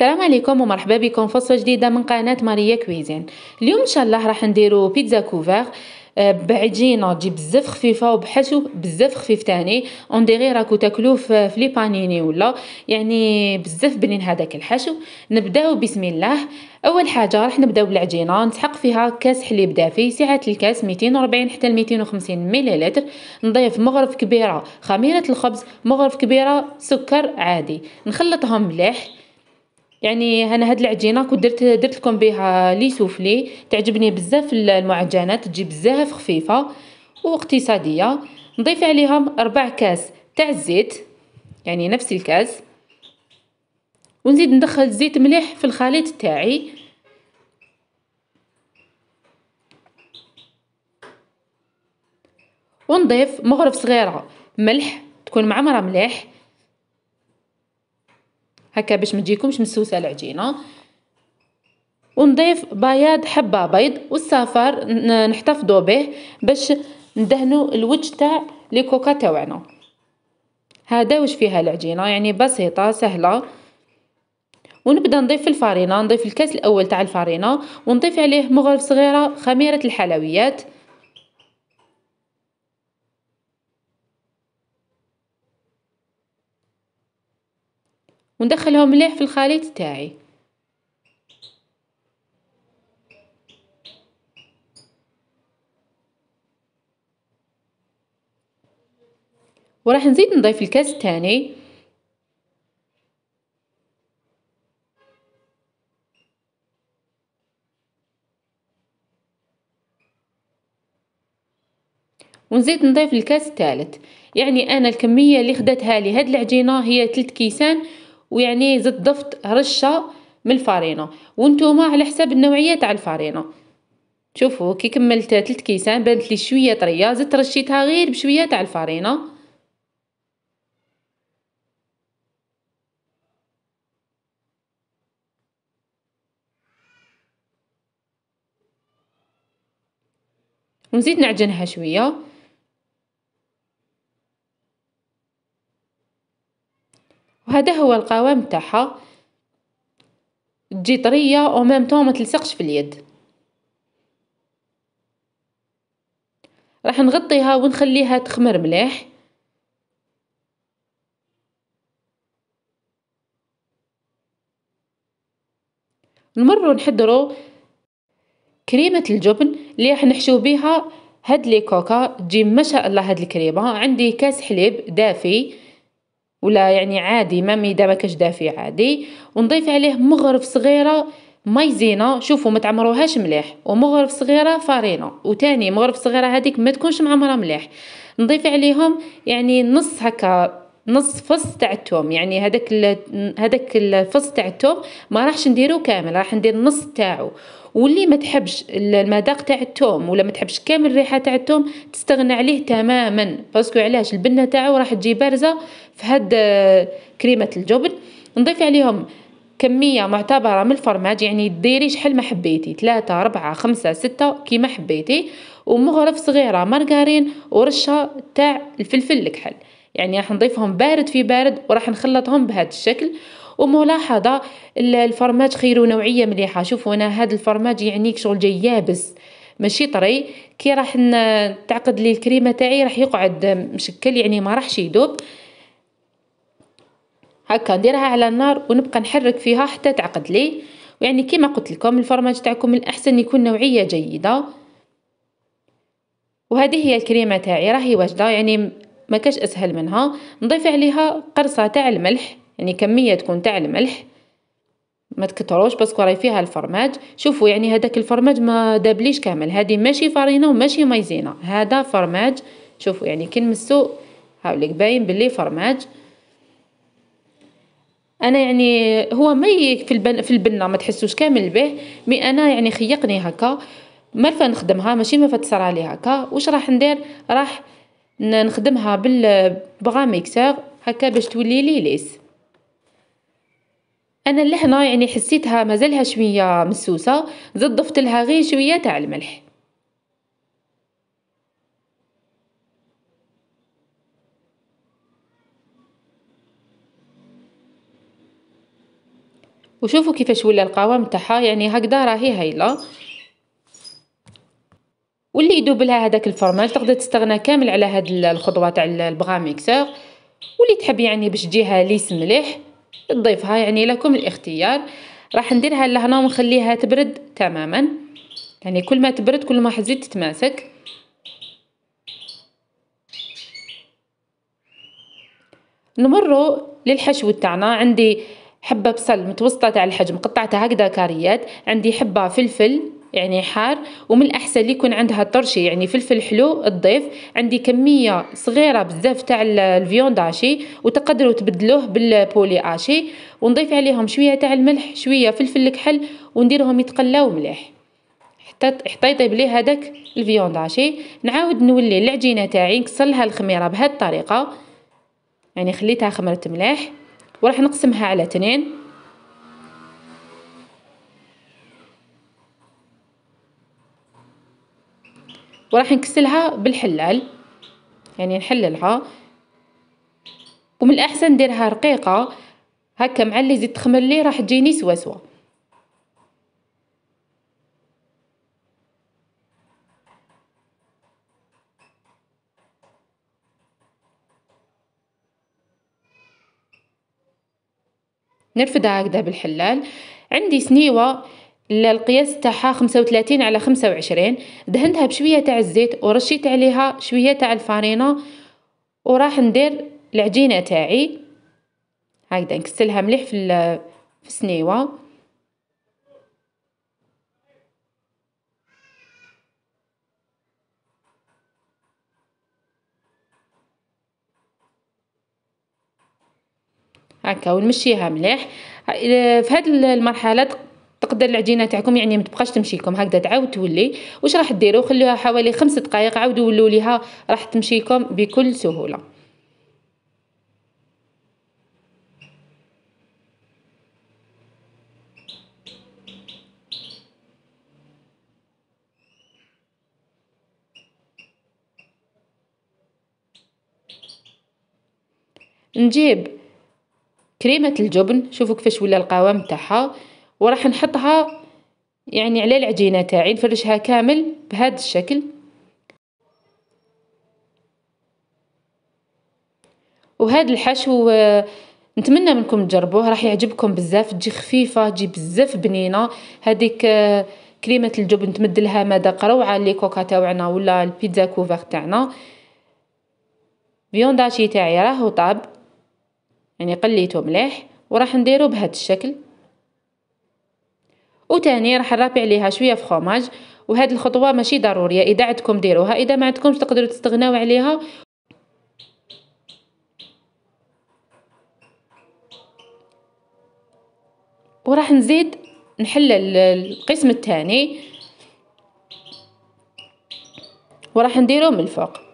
السلام عليكم ومرحبا بكم في وصفه جديده من قناه ماريا كويزين اليوم ان شاء الله راح نديرو بيتزا كوفر آه، بعجينه تجي بزاف خفيفه وبحشو بزاف خفيف تاني اون ديغي راكو تاكلوه في لي بانيني ولا يعني بزاف بنين هذاك الحشو نبداو بسم الله اول حاجه راح نبداو بالعجينه نسحق فيها كاس حليب دافي سعه الكاس 240 حتى 250 مليلتر نضيف مغرف كبيره خميره الخبز مغرف كبيره سكر عادي نخلطهم مليح يعني انا هاد العجينه كنت درت درت لكم بها لي سوفلي تعجبني بزاف المعجنات تجي بزاف خفيفه واقتصاديه نضيف عليهم ربع كاس تاع الزيت يعني نفس الكاس ونزيد ندخل الزيت مليح في الخليط تاعي ونضيف مغرف صغيره ملح تكون معمره مليح هكا باش ما تجيكمش مسوسه العجينه ونضيف بياض حبه بيض والصفار نحتفظوا به باش ندهنوا الوجه تاع لي كوكا تاعنا هذا واش فيها العجينه يعني بسيطه سهله ونبدا نضيف الفرينه نضيف الكاس الاول تاع الفرينه ونضيف عليه مغرف صغيره خميره الحلويات وندخلهم مليح في الخليط تاعي وراح نزيد نضيف الكاس الثاني ونزيد نضيف الكاس الثالث يعني انا الكميه اللي خدتها لي هاد العجينه هي 3 كيسان ويعني زدت ضفت رشه من الفرينه وانتم على حساب النوعيه تاع الفرينه شوفوا كي كملت 3 كيسان بانت لي شويه طريه زدت رشيتها غير بشويه تاع الفرينه ونزيد نعجنها شويه وهذا هو القوام تاعها تجي طرية أو مام طون تلصقش في اليد راح نغطيها ونخليها تخمر مليح نمرو نحضرو كريمة الجبن اللي راح نحشو بيها هاد لي كوكا تجي ما شاء الله هاد الكريمة عندي كاس حليب دافي ولا يعني عادي مامي كاش دافي عادي ونضيف عليه مغرف صغيره مايزينا شوفوا ما تعمروهاش مليح ومغرف صغيره فارينه وتاني مغرف صغيره هذيك ما تكونش معمره مليح نضيف عليهم يعني نص هكا نص فص تاع التوم يعني هذاك هذاك الفص تاع التوم ما راحش نديرو كامل راح ندير نص تاعو واللي ما تحبش المذاق تاع التوم ولا ما تحبش كامل الريحه تاع التوم تستغنى عليه تماما باسكو علاش البنه تاعو راح تجي بارزه في هاد آه، كريمه الجبن نضيف عليهم كمية معتبرة من الفرماج يعني ديري شحال ما حبيتي ثلاثة ربعة خمسة ستة كيما حبيتي ومغرف صغيرة مارغرين ورشة تاع الفلفل الكحل يعني راح نضيفهم بارد في بارد وراح نخلطهم بهذا الشكل وملاحظة الفرماج خير نوعية مليحة شوفوا أنا هذا الفرماج يعنيك شغل جاي يابس ماشي طري كي راح نتعقد لي الكريمة تاعي راح يقعد مشكل يعني ما راحش يدوب هكا نديرها على النار ونبقى نحرك فيها حتى تعقد لي ويعني كما قلت لكم الفرماج تاعكم الاحسن يكون نوعيه جيده وهذه هي الكريمه تاعي راهي واجده يعني ما كاش اسهل منها نضيف عليها قرصه تاع الملح يعني كميه تكون تاع الملح ما تكثروش باسكو راهي فيها الفرماج شوفوا يعني هذاك الفرماج ما دابليش كامل هذه ماشي فرينه وماشي مايزينا هذا فرماج شوفوا يعني كي نمسو هاوليك باين بلي فرماج انا يعني هو ما في البن في البنه ما تحسوش كامل به مي انا يعني خيقني هكا ملفه نخدمها ماشي ما تصرى لي هكا واش راح ندير راح نخدمها بغاميكساغ هكا باش تولي ليس انا اللحنه يعني حسيتها مازالها شويه مسوسه زد ضفت لها غير شويه تاع الملح وشوفوا كيفاش ولا القوام تاعها يعني هكذا راهي هايله واللي يدوب لها هذاك الفرماج تقدر تستغنى كامل على هاد الخطوه تاع البغا ميكسور واللي تحب يعني باش تجيها ليس مليح تضيفها يعني لكم الاختيار راح نديرها لهنا ونخليها تبرد تماما يعني كل ما تبرد كل ما حتزيد تتماسك نمر للحشو تاعنا عندي حبه بصل متوسطه تاع الحجم قطعتها هكذا كاريات عندي حبه فلفل يعني حار ومن الاحسن اللي يكون عندها طرشي يعني فلفل حلو الضيف عندي كميه صغيره بزاف تاع الفيوند اشي وتقدروا تبدلوه بالبولي اشي ونضيف عليهم شويه تاع الملح شويه فلفل الكحل ونديرهم يتقلاو مليح حتى حتى يطيب لي هذاك الفيوند اشي نعاود نولي العجينه تاعي نكسلها الخميره بهذه الطريقه يعني خليتها خمرت مليح وراح نقسمها على تنين وراح نكسلها بالحلال يعني نحللها ومن الاحسن نديرها رقيقه هكا مع اللي زيت تخمر لي راح تجيني سوا سوا نرفدها هكذا بالحلال عندي سنيوه القياس تاعها 35 على 25 دهنتها بشويه تاع الزيت ورشيت عليها شويه تاع الفارينه وراح ندير العجينه تاعي هكذا نكسلها مليح في في السنيوه هكا ونمشيها مليح في هذه المرحله تقدر العجينه تاعكم يعني ما تبقاش تمشيكم هكذا تعاود تولي واش راح ديروا خلوها حوالي خمس دقائق عاودوا ولوا ليها راح تمشيكم بكل سهوله نجيب كريمه الجبن شوفوا كيفاش ولا القوام تاعها وراح نحطها يعني على العجينة تاعي نفرشها كامل بهذا الشكل وهذا الحشو آه، نتمنى منكم تجربوه راح يعجبكم بزاف تجي خفيفه تجي بزاف بنينه هذيك آه، كريمه الجبن تمدلها مذاق روعه لي كوكا تاعنا ولا البيتزا كوفر تاعنا فيونداشي تاعي راهو طاب يعني قليته مليح وراح نديرو بهذا الشكل وتاني راح نرابي عليها شويه فخوماج وهاد الخطوه ماشي ضروريه اذا عندكم ديروها اذا ما عندكمش تقدروا تستغناو عليها وراح نزيد نحل القسم الثاني وراح نديرو من الفوق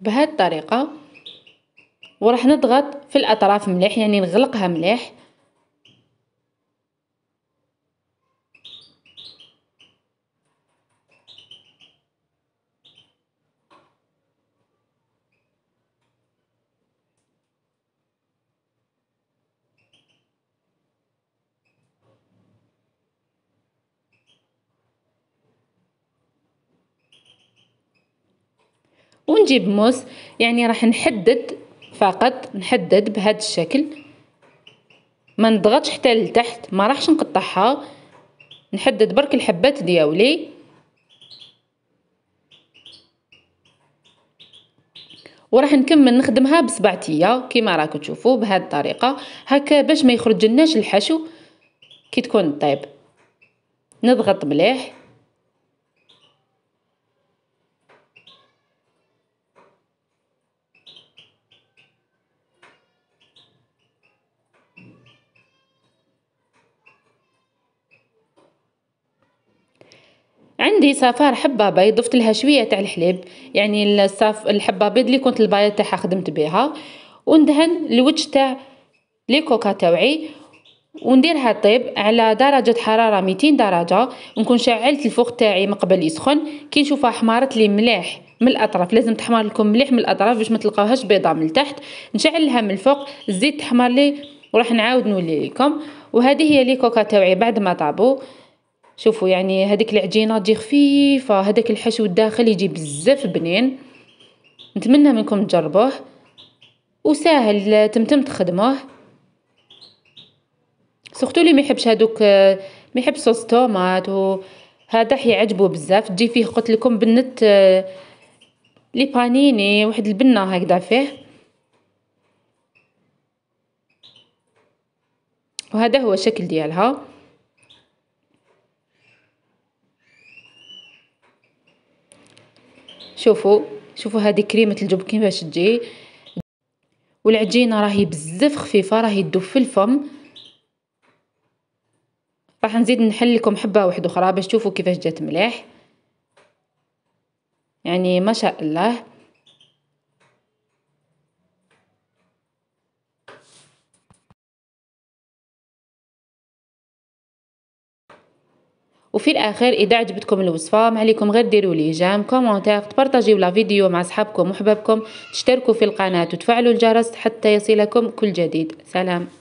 بهاد الطريقه وراح نضغط في الاطراف مليح يعني نغلقها مليح ونجيب موس يعني راح نحدد فقط نحدد بهذا الشكل ما نضغطش حتى لتحت ما راحش نقطعها نحدد برك الحبات دياولي وراح نكمل نخدمها بصبعتيه كما راكم تشوفوا بهذه الطريقه هكا باش ما يخرج لناش الحشو كي تكون طيب نضغط مليح عندي صفار بيض ضفت لها شويه تاع الحليب يعني الصف الحبه بيض اللي كنت الباية تاعها خدمت بها وندهن الوجه تاع لي كوكا تاوعي ونديرها طيب على درجة حرارة 200 درجة نكون شعلت الفوق تاعي من قبل يسخن كي نشوفها حمارت لي مليح من الاطراف لازم تحمر لكم مليح من الاطراف باش ما تلقاوهاش بيضه من التحت نشعلها من الفوق الزيت تحمر لي وراح نعاود نولي لكم وهذه هي لي كوكا تاوعي بعد ما طابو شوفوا يعني هذيك العجينه تجي خفيفه هذاك الحشو الداخل يجي بزاف بنين نتمنى منكم تجربوه وساهل تمتم تخدموه سورتو اللي ما يحبش هذوك ما يحب صوص طوماط هذا حيعجبو بزاف تجي فيه قلت لكم بنت لي بانيني واحد البنه هكذا فيه وهذا هو الشكل ديالها شوفوا شوفوا هذه كريمه الجبن كيفاش تجي والعجينه راهي بزاف خفيفه راهي تدوب في الفم راح نزيد نحل لكم حبه واحده اخرى باش تشوفوا كيفاش جات مليح يعني ما شاء الله وفي الاخير اذا عجبتكم الوصفه ما عليكم غير ديروا لي جام كومونتير تبارطاجيو لا فيديو مع اصحابكم وحبابكم تشتركوا في القناه وتفعلوا الجرس حتى يصلكم كل جديد سلام